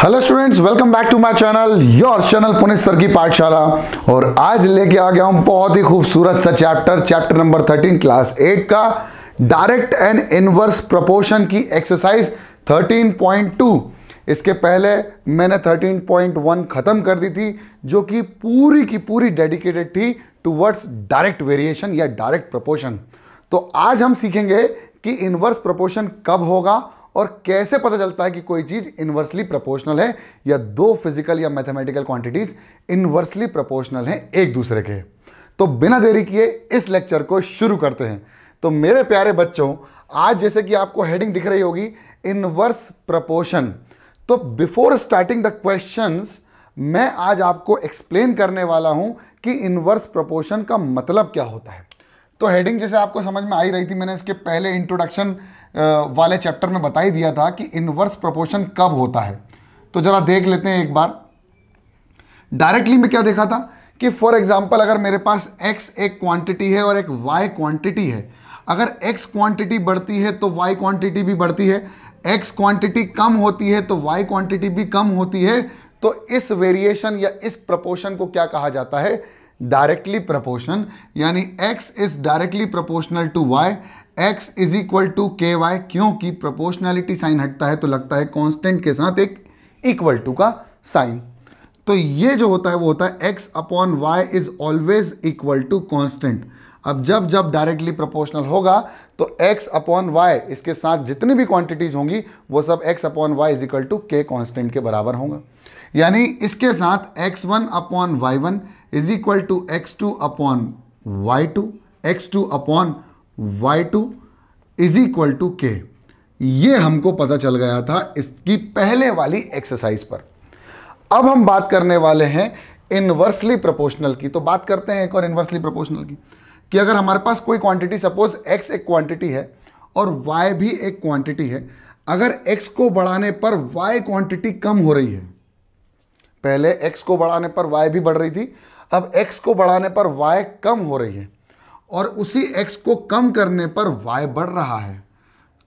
hello students welcome back to my channel your channel Punit sir की पाठशाला और आज लेके आ गया हूँ बहुत ही खूबसूरत सा chapter chapter number thirteen class eight का डायरेक्ट एंड इनवर्स प्रोपोर्शन की एक्सरसाइज थर्टीन पॉइंट टू इसके पहले मैंने थर्टीन पॉइंट वन ख़त्म कर दी थी जो कि पूरी की पूरी डेडिकेटेड थी टूवर्ड्स डायरेक्ट वेरिएशन या डायरेक्ट प्रपोशन तो आज हम सीखेंगे कि इनवर्स प्रपोशन कब होगा और कैसे पता चलता है कि कोई चीज़ इन्वर्सली प्रोपोर्शनल है या दो फिजिकल या मैथमेटिकल क्वांटिटीज इन्वर्सली प्रोपोर्शनल हैं एक दूसरे के तो बिना देरी किए इस लेक्चर को शुरू करते हैं तो मेरे प्यारे बच्चों आज जैसे कि आपको हेडिंग दिख रही होगी इनवर्स प्रपोर्शन तो बिफोर स्टार्टिंग द क्वेश्चन मैं आज आपको एक्सप्लेन करने वाला हूं कि इनवर्स प्रपोर्शन का मतलब क्या होता है तो हेडिंग जैसे आपको समझ में आई रही थी मैंने इसके पहले इंट्रोडक्शन वाले चैप्टर में बता ही दिया था कि इनवर्स प्रोपोर्शन कब होता है तो ज़रा देख लेते हैं एक बार डायरेक्टली में क्या देखा था कि फॉर एग्जाम्पल अगर मेरे पास एक्स एक क्वांटिटी है और एक वाई क्वांटिटी है अगर एक्स क्वांटिटी बढ़ती है तो वाई क्वांटिटी भी बढ़ती है एक्स क्वांटिटी कम होती है तो वाई क्वांटिटी भी कम होती है तो इस वेरिएशन या इस प्रपोर्शन को क्या कहा जाता है डायरेक्टली प्रपोर्शन यानी x is directly proportional to y x is equal to k y क्योंकि प्रोपोर्शनैलिटी साइन हटता है तो लगता है कांस्टेंट के साथ एक इक्वल टू का साइन तो ये जो होता है वो होता है x upon y is always equal to constant अब जब जब डायरेक्टली प्रोपोर्शनल होगा तो x अपॉन वाई इसके साथ जितनी भी क्वांटिटीज होंगी वो सब x upon y is equal to k constant के बराबर होगा यानी इसके साथ x one upon y one is equal to x two upon y two x two upon y two is equal to k ये हमको पता चल गया था इसकी पहले वाली एक्सरसाइज पर अब हम बात करने वाले हैं इन्वर्सली प्रोपोर्शनल की तो बात करते हैं एक और इन्वर्सली प्रोपोर्शनल की कि अगर हमारे पास कोई क्वांटिटी सपोज x एक क्वांटिटी है और y भी एक क्वांटिटी है अगर x को बढ़ाने पर y क्वांटिटी कम हो रही है पहले x को बढ़ाने पर y भी बढ़ रही थी अब x को बढ़ाने पर y कम हो रही है और उसी एक्स को कम करने पर वाई बढ़ रहा है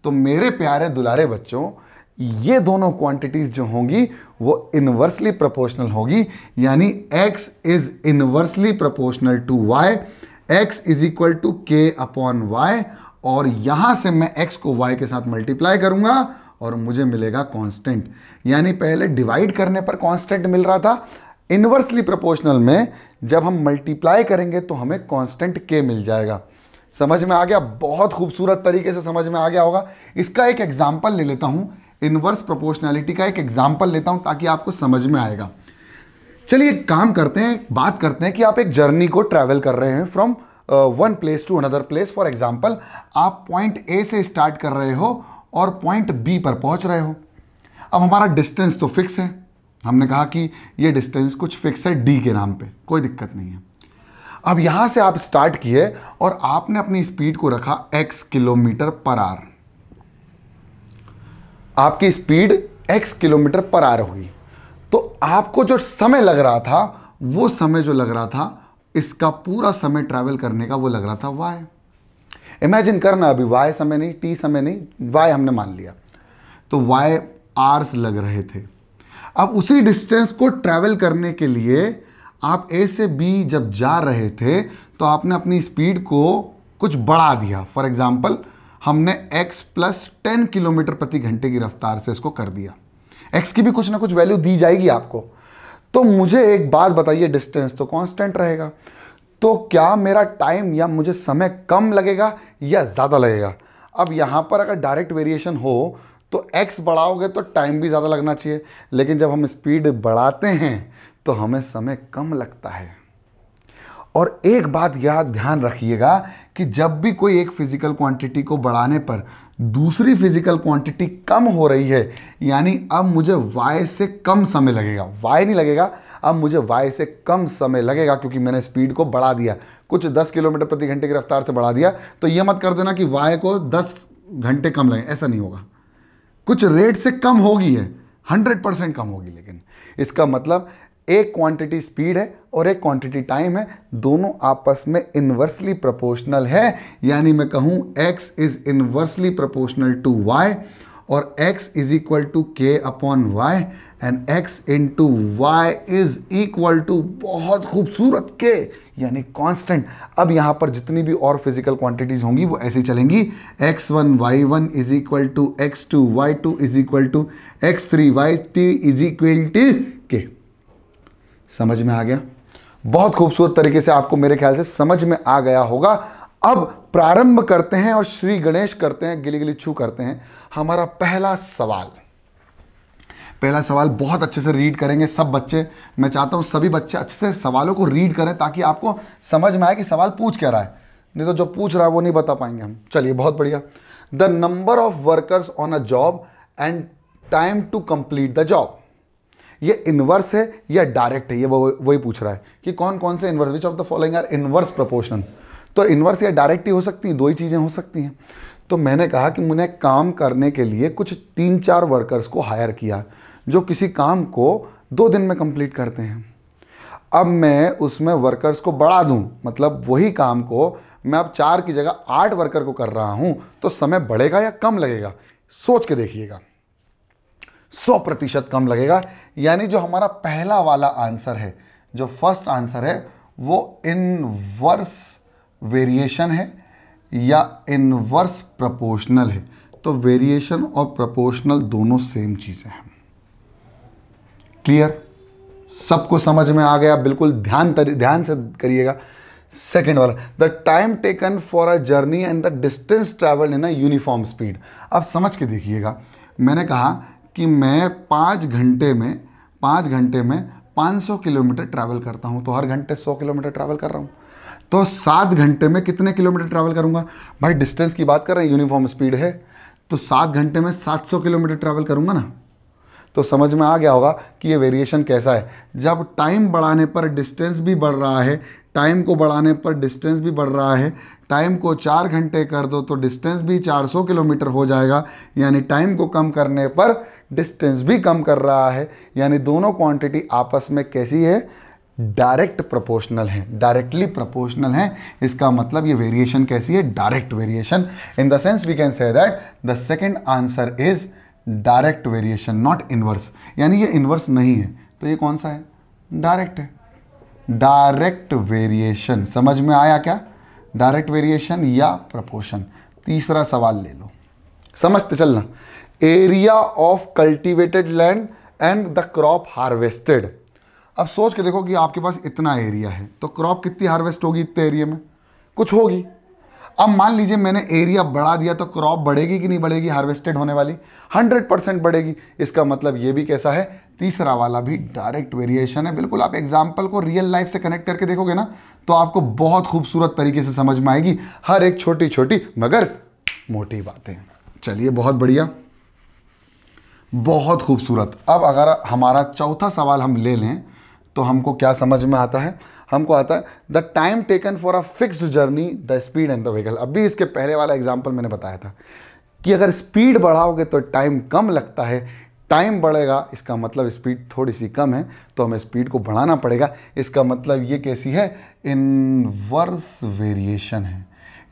तो मेरे प्यारे दुलारे बच्चों ये दोनों क्वांटिटीज़ जो होंगी वो इन्वर्सली प्रोपोर्शनल होगी यानी x is inversely proportional to y x is equal to k upon y और यहां से मैं एक्स को वाई के साथ मल्टीप्लाई करूंगा और मुझे मिलेगा कांस्टेंट यानी पहले डिवाइड करने पर कांस्टेंट मिल रहा था इन्वर्सली प्रोपोर्शनल में जब हम मल्टीप्लाई करेंगे तो हमें कांस्टेंट के मिल जाएगा समझ में आ गया बहुत खूबसूरत तरीके से समझ में आ गया होगा इसका एक एग्जाम्पल ले लेता हूँ इन्वर्स प्रोपोर्शनैलिटी का एक एग्जाम्पल लेता हूँ ताकि आपको समझ में आएगा चलिए काम करते हैं बात करते हैं कि आप एक जर्नी को ट्रैवल कर रहे हैं from one place to another place for example आप पॉइंट ए से स्टार्ट कर रहे हो और पॉइंट बी पर पहुंच रहे हो अब हमारा डिस्टेंस तो फिक्स है हमने कहा कि ये डिस्टेंस कुछ फिक्स है डी के नाम पे कोई दिक्कत नहीं है अब यहां से आप स्टार्ट किए और आपने अपनी स्पीड को रखा एक्स किलोमीटर पर आर आपकी speed x kilometre per hour हुई तो आपको जो समय लग रहा था वो समय जो लग रहा था इसका पूरा समय ट्रैवल करने का वो लग रहा था वाई इमेजिन करना अभी वाई समय नहीं टी समय नहीं वाई हमने मान लिया तो वाई आर्स लग रहे थे अब उसी डिस्टेंस को ट्रैवल करने के लिए आप ए से बी जब जा रहे थे तो आपने अपनी स्पीड को कुछ बढ़ा दिया फॉर एग्ज़ाम्पल हमने x प्लस टेन किलोमीटर प्रति घंटे की रफ्तार से इसको कर दिया x की भी कुछ ना कुछ वैल्यू दी जाएगी आपको तो मुझे एक बात बताइए डिस्टेंस तो कांस्टेंट रहेगा तो क्या मेरा टाइम या मुझे समय कम लगेगा या ज़्यादा लगेगा अब यहाँ पर अगर डायरेक्ट वेरिएशन हो तो एक्स बढ़ाओगे तो टाइम भी ज़्यादा लगना चाहिए लेकिन जब हम स्पीड बढ़ाते हैं तो हमें समय कम लगता है और एक बात यह ध्यान रखिएगा कि जब भी कोई एक फिजिकल क्वांटिटी को बढ़ाने पर दूसरी फिजिकल क्वांटिटी कम हो रही है यानी अब मुझे वाई से कम समय लगेगा वाई नहीं लगेगा अब मुझे वाई से कम समय लगेगा क्योंकि मैंने स्पीड को बढ़ा दिया कुछ 10 किलोमीटर प्रति घंटे की रफ्तार से बढ़ा दिया तो ये मत कर देना कि वाई को 10 घंटे कम लगे ऐसा नहीं होगा कुछ रेट से कम होगी है हंड्रेड परसेंट कम होगी लेकिन इसका मतलब एक क्वांटिटी स्पीड है और एक क्वांटिटी टाइम है दोनों आपस में इन्वर्सली प्रोपोर्शनल है यानी मैं कहूं x is inversely proportional to y और x is equal to k upon y and x two y is equal to बहुत खूबसूरत के यानी कांस्टेंट अब यहां पर जितनी भी और फिजिकल क्वांटिटीज होंगी वो ऐसे चलेंगी x1 one y one is equal to x two y two is equal to x three y three is equal to k समझ में आ गया बहुत खूबसूरत तरीके से आपको मेरे ख्याल से समझ में आ गया होगा अब प्रारंभ करते हैं और श्री गणेश करते हैं गिली गिली छू करते हैं हमारा पहला सवाल पहला सवाल बहुत अच्छे से रीड करेंगे सब बच्चे मैं चाहता हूँ सभी बच्चे अच्छे से सवालों को रीड करें ताकि आपको समझ में आए कि सवाल पूछ क्या रहा है नहीं तो जो पूछ रहा है वो नहीं बता पाएंगे हम चलिए बहुत बढ़िया the number of workers on a job and time to complete the job ये इन्वर्स है या डायरेक्ट है ये वही पूछ रहा है कि कौन कौन से inverse which of the following are inverse proportional तो इन्वर्स या डायरेक्ट ही हो सकती है दो ही चीज़ें हो सकती हैं तो मैंने कहा कि मैंने काम करने के लिए कुछ तीन चार वर्कर्स को हायर किया जो किसी काम को दो दिन में कंप्लीट करते हैं अब मैं उसमें वर्कर्स को बढ़ा दूं मतलब वही काम को मैं अब चार की जगह आठ वर्कर को कर रहा हूं तो समय बढ़ेगा या कम लगेगा सोच के देखिएगा सौ प्रतिशत कम लगेगा यानी जो हमारा पहला वाला आंसर है जो फर्स्ट आंसर है वो इनवर्स वेरिएशन है या इनवर्स प्रोपोर्शनल है तो वेरिएशन और प्रोपोर्शनल दोनों सेम चीज़ें हैं क्लियर सबको समझ में आ गया बिल्कुल ध्यान ध्यान से करिएगा सेकेंड वाला the time taken for a journey and the distance travelled in a uniform speed अब समझ के देखिएगा मैंने कहा कि मैं पाँच घंटे में पाँच घंटे में 500 किलोमीटर ट्रैवल करता हूँ तो हर घंटे 100 किलोमीटर ट्रैवल कर रहा हूँ तो सात घंटे में कितने किलोमीटर ट्रैवल करूँगा भाई डिस्टेंस की बात कर रहे हैं यूनिफॉर्म स्पीड है तो सात घंटे में सात सौ किलोमीटर ट्रैवल करूँगा ना तो समझ में आ गया होगा कि ये वेरिएशन कैसा है जब टाइम बढ़ाने पर डिस्टेंस भी बढ़ रहा है टाइम को बढ़ाने पर डिस्टेंस भी बढ़ रहा है टाइम को चार घंटे कर दो तो डिस्टेंस भी 400 किलोमीटर हो जाएगा यानी टाइम को कम करने पर डिस्टेंस भी कम कर रहा है यानी दोनों क्वांटिटी आपस में कैसी है डायरेक्ट प्रोपोर्शनल है डायरेक्टली प्रोपोर्शनल है इसका मतलब ये वेरिएशन कैसी है direct variation in the sense we can say that the second answer is direct variation not inverse यानी ये इनवर्स नहीं है तो ये कौन सा है डायरेक्ट है डायरेक्ट वेरिएशन समझ में आया क्या डायरेक्ट वेरिएशन या प्रपोशन तीसरा सवाल ले लो समझते चलना area of cultivated land and the crop harvested अब सोच के देखो कि आपके पास इतना एरिया है तो क्रॉप कितनी हार्वेस्ट होगी इतने एरिया में कुछ होगी अब मान लीजिए मैंने एरिया बढ़ा दिया तो क्रॉप बढ़ेगी कि नहीं बढ़ेगी हार्वेस्टेड होने वाली 100 परसेंट बढ़ेगी इसका मतलब ये भी कैसा है तीसरा वाला भी डायरेक्ट वेरिएशन है बिल्कुल आप एग्जाम्पल को रियल लाइफ से कनेक्ट करके देखोगे ना तो आपको बहुत खूबसूरत तरीके से समझ में आएगी हर एक छोटी छोटी मगर मोटी बातें चलिए बहुत बढ़िया बहुत खूबसूरत अब अगर हमारा चौथा सवाल हम ले लें तो हमको क्या समझ में आता है हमको आता है the time taken for a fixed journey the speed and the vehicle अभी इसके पहले वाला एग्जाम्पल मैंने बताया था कि अगर स्पीड बढ़ाओगे तो टाइम कम लगता है टाइम बढ़ेगा इसका मतलब स्पीड थोड़ी सी कम है तो हमें स्पीड को बढ़ाना पड़ेगा इसका मतलब ये कैसी है इनवर्स वेरिएशन है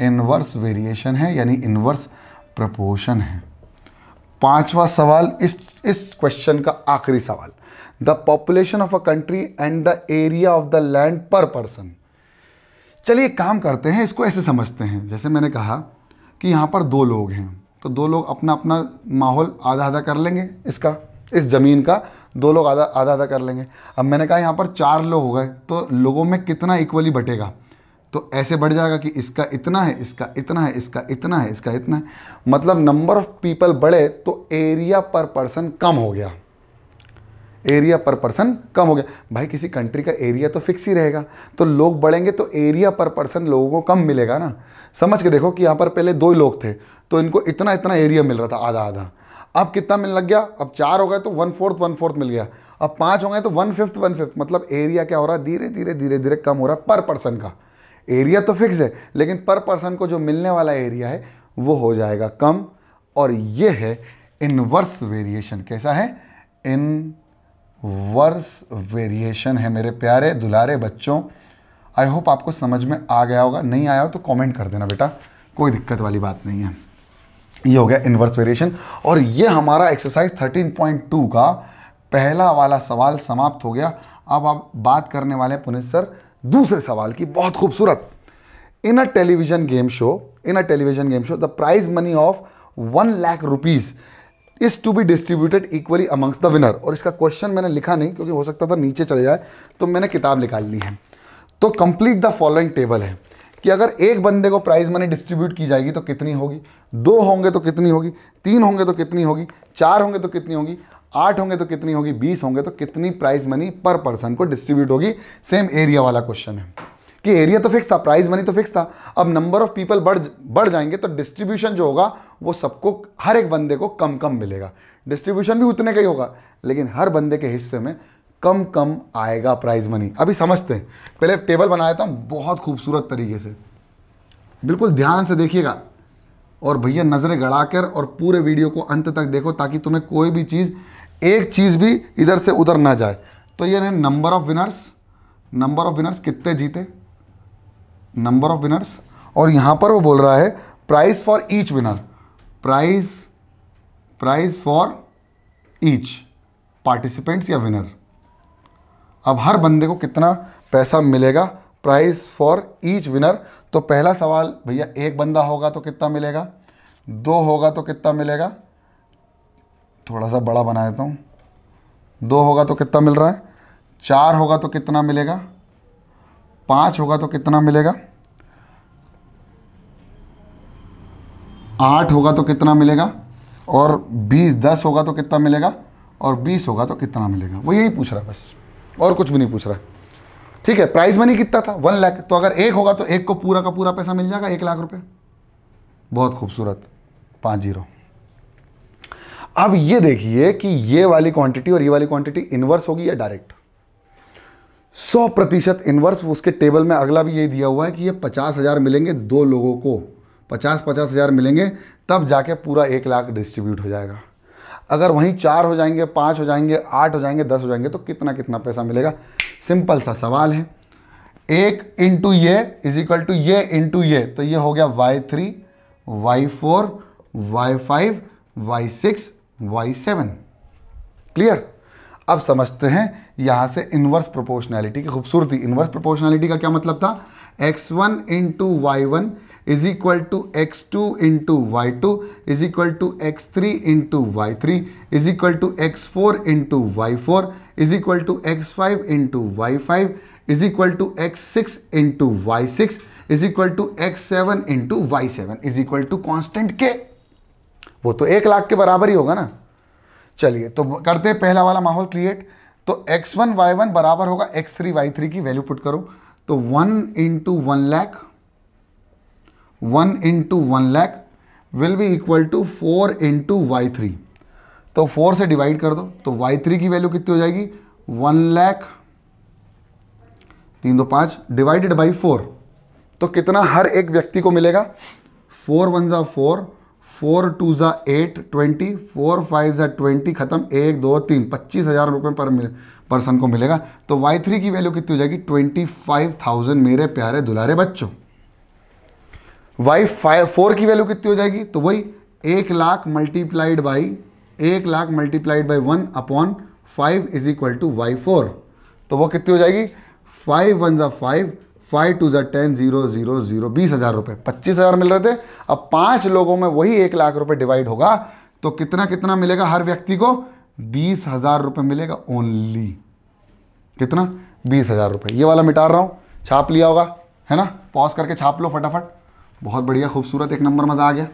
इनवर्स वेरिएशन है यानी इनवर्स प्रपोशन है पांचवा सवाल इस इस क्वेश्चन का आखिरी सवाल the population of a country and the area of the land per person चलिए काम करते हैं इसको ऐसे समझते हैं जैसे मैंने कहा कि यहाँ पर दो लोग हैं तो दो लोग अपना अपना माहौल आधा आधा कर लेंगे इसका इस ज़मीन का दो लोग आधा आधा आधा कर लेंगे अब मैंने कहा यहाँ पर चार लोग हो गए तो लोगों में कितना इक्वली बटेगा तो ऐसे बढ़ जाएगा कि इसका इतना है इसका इतना है इसका इतना है इसका इतना है मतलब नंबर ऑफ पीपल बढ़े तो एरिया पर पर्सन कम हो गया एरिया पर पर्सन कम हो गया भाई किसी कंट्री का एरिया तो फिक्स ही रहेगा तो लोग बढ़ेंगे तो एरिया पर पर्सन लोगों को कम मिलेगा ना समझ के देखो कि यहाँ पर पहले दो ही लोग थे तो इनको इतना इतना एरिया मिल रहा था आधा आधा अब कितना मिल लग गया अब चार हो गए तो वन फोर्थ वन फोर्थ मिल गया अब पाँच हो गए तो वन फिफ्थ वन फिफ्थ मतलब एरिया क्या हो रहा है धीरे धीरे धीरे धीरे कम हो रहा है पर पर्सन का एरिया तो फिक्स है लेकिन पर पर्सन को जो मिलने वाला एरिया है वो हो जाएगा कम और ये है इनवर्स वेरिएशन कैसा है इनवर्स वेरिएशन है मेरे प्यारे दुलारे बच्चों आई होप आपको समझ में आ गया होगा नहीं आया हो तो कमेंट कर देना बेटा कोई दिक्कत वाली बात नहीं है ये हो गया इनवर्स वेरिएशन और ये हमारा एक्सरसाइज 13.2 का पहला वाला सवाल समाप्त हो गया अब आप बात करने वाले पुनित सर दूसरे सवाल की बहुत खूबसूरत in a television game show in a television game show the prize money of one lakh rupees is to be distributed equally amongst the winner और इसका क्वेश्चन मैंने लिखा नहीं क्योंकि हो सकता था नीचे चले जाए तो मैंने किताब निकाल ली है तो कंप्लीट द फॉलोइंग टेबल है कि अगर एक बंदे को प्राइज मनी डिस्ट्रीब्यूट की जाएगी तो कितनी होगी दो होंगे तो कितनी होगी तीन होंगे तो कितनी होगी चार होंगे तो कितनी होगी आठ होंगे तो कितनी होगी बीस होंगे तो कितनी प्राइज मनी पर पर्सन को डिस्ट्रीब्यूट होगी सेम एरिया वाला क्वेश्चन है कि एरिया तो फिक्स था प्राइज मनी तो फिक्स था अब नंबर ऑफ पीपल बढ़ बढ़ जाएंगे तो डिस्ट्रीब्यूशन जो होगा वो सबको हर एक बंदे को कम कम मिलेगा डिस्ट्रीब्यूशन भी उतने का ही होगा लेकिन हर बंदे के हिस्से में कम कम आएगा प्राइज मनी अभी समझते हैं पहले टेबल बनाया था बहुत खूबसूरत तरीके से बिल्कुल ध्यान से देखिएगा और भैया नज़रें गड़ाकर और पूरे वीडियो को अंत तक देखो ताकि तुम्हें कोई भी चीज़ एक चीज़ भी इधर से उधर ना जाए तो ये रहे number of winners number of winners कितने जीते नंबर ऑफ विनर्स और यहाँ पर वो बोल रहा है price for each winner price price for each participants या विनर अब हर बंदे को कितना पैसा मिलेगा प्राइस फॉर ईच विनर तो पहला सवाल भैया एक बंदा होगा तो कितना मिलेगा दो होगा तो कितना मिलेगा थोड़ा सा बड़ा बना देता हूँ दो होगा तो कितना मिल रहा है चार होगा तो कितना मिलेगा पाँच होगा तो कितना मिलेगा आठ होगा तो कितना मिलेगा और बीस दस होगा तो कितना मिलेगा और बीस होगा तो कितना मिलेगा वो यही पूछ रहा है बस और कुछ भी नहीं पूछ रहा है ठीक है प्राइस मनी कितना था वन लाख तो अगर एक होगा तो एक को पूरा का पूरा पैसा मिल जाएगा एक लाख रुपए बहुत खूबसूरत पाँच जीरो अब ये देखिए कि ये वाली क्वांटिटी और ये वाली क्वांटिटी इन्वर्स होगी या डायरेक्ट 100 प्रतिशत इन्वर्स उसके टेबल में अगला भी यही दिया हुआ है कि ये पचास हज़ार मिलेंगे दो लोगों को पचास पचास हज़ार मिलेंगे तब जाके पूरा एक लाख डिस्ट्रीब्यूट हो जाएगा अगर वहीं चार हो जाएंगे पाँच हो जाएंगे आठ हो जाएंगे दस हो जाएंगे तो कितना कितना पैसा मिलेगा सिंपल सा सवाल है एक इंटू ये इज इक्वल टू ये इंटू ये तो ये हो गया y three y four y five y six y seven clear अब समझते हैं यहां से इनवर्स प्रोपोर्शनैलिटी की खूबसूरती इनवर्स प्रोपोर्शनैलिटी का क्या मतलब था x one into y one is equal to x two into y two is equal to x three into y three is equal to x four into y four is equal to x five into y five is equal to x six into y six is equal to x seven into y seven is equal to constant k वो तो एक लाख के बराबर ही होगा ना चलिए तो करते हैं पहला वाला माहौल क्रिएट तो एक्स वन वाई वन बराबर होगा एक्स थ्री वाई थ्री की वैल्यू पुट करो तो one into one lakh one into one lakh will be equal to four into y three तो फोर से डिवाइड कर दो तो वाई थ्री की वैल्यू कितनी हो जाएगी वन लैख तीन दो पांच डिवाइडेड बाई फोर तो कितना हर एक व्यक्ति को मिलेगा फोर वन ज़ा फोर फोर टू ज़ा एट ट्वेंटी फोर फाइव ज़ा ट्वेंटी खत्म एक दो तीन पच्चीस हज़ार रुपये पर पर्सन को मिलेगा तो वाई थ्री की वैल्यू कितनी हो जाएगी ट्वेंटी फाइव थाउजेंड मेरे प्यारे दुलारे बच्चों वाई फाइव फोर की वैल्यू कितनी हो जाएगी तो वही एक लाख मल्टीप्लाइड बाई एक lakh multiplied by one upon five is equal to y four तो वो कितनी हो जाएगी फाइव वन ज़ा फाइव फाइव टू ज़ा टेन जीरो जीरो जीरो बीस हज़ार रुपए पच्चीस हज़ार मिल रहे थे अब पांच लोगों में वही एक लाख रुपए डिवाइड होगा तो कितना कितना मिलेगा हर व्यक्ति को बीस हज़ार रुपये मिलेगा ओनली कितना बीस हज़ार रुपये ये वाला मिटा रहा हूँ छाप लिया होगा है ना पॉज करके छाप लो फटाफट बहुत बढ़िया खूबसूरत एक नंबर मज़ा आ गया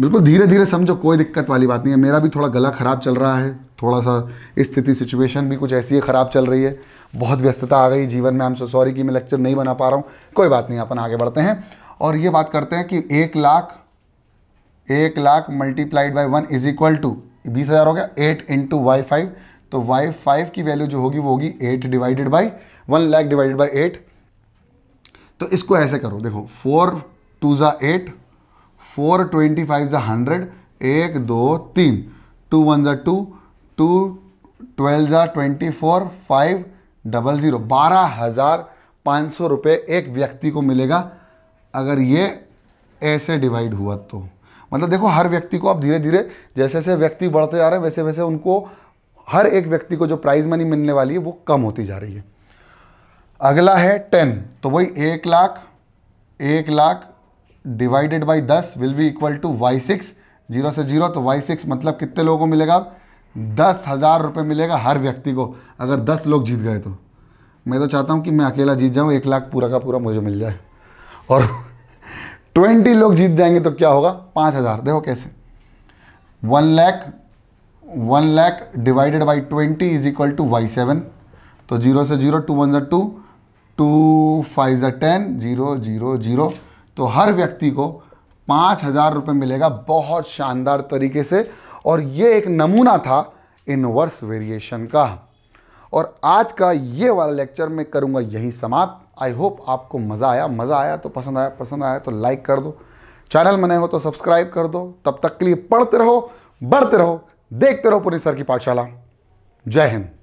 बिल्कुल धीरे धीरे समझो कोई दिक्कत वाली बात नहीं है मेरा भी थोड़ा गला ख़राब चल रहा है थोड़ा सा स्थिति सिचुएशन भी कुछ ऐसी है ख़राब चल रही है बहुत व्यस्तता आ गई जीवन में हम सो सॉरी कि मैं लेक्चर नहीं बना पा रहा हूँ कोई बात नहीं अपन आगे बढ़ते हैं और ये बात करते हैं कि एक लाख एक lakh multiplied by one is equal to बीस हज़ार हो गया एट इंटू वाई फाइव तो वाई फाइव की वैल्यू जो होगी वो होगी eight divided by one lakh divided by eight तो इसको ऐसे करो देखो फोर टू ज़ा एट फोर ट्वेंटी फाइव ज़ा हंड्रेड एक दो तीन टू वन ज़ा टू टू ट्वेल्व ज़ा twenty four five double zero बारह हज़ार पाँच सौ रुपये एक व्यक्ति को मिलेगा अगर ये ऐसे डिवाइड हुआ तो मतलब देखो हर व्यक्ति को आप धीरे धीरे जैसे जैसे व्यक्ति बढ़ते जा रहे हैं वैसे वैसे उनको हर एक व्यक्ति को जो प्राइज मनी मिलने वाली है वो कम होती जा रही है अगला है टेन तो वही एक लाख एक लाख डिवाइडेड बाई दस will be equal to y six zero से जीरो तो वाई सिक्स मतलब कितने लोगों को मिलेगा आप दस हज़ार रुपये मिलेगा हर व्यक्ति को अगर दस लोग जीत गए तो मैं तो चाहता हूँ कि मैं अकेला जीत जाऊँ एक लाख पूरा का पूरा मुझे मिल जाए और ट्वेंटी लोग जीत जाएंगे तो क्या होगा पाँच हज़ार देखो कैसे one lakh one lakh divided by twenty is equal to y seven तो जीरो से जीरो टू वन ज टू टू फाइव ज टेन जीरो जीरो जीरो तो हर व्यक्ति को पाँच हज़ार रुपये मिलेगा बहुत शानदार तरीके से और ये एक नमूना था इनवर्स वेरिएशन का और आज का ये वाला लेक्चर मैं करूँगा यही समाप्त आई होप आपको मज़ा आया मज़ा आया तो पसंद आया पसंद आया तो लाइक कर दो चैनल में नए हो तो सब्सक्राइब कर दो तब तक के लिए पढ़ते रहो बढ़ते रहो देखते रहो पुनीत सर की पाठशाला जय हिंद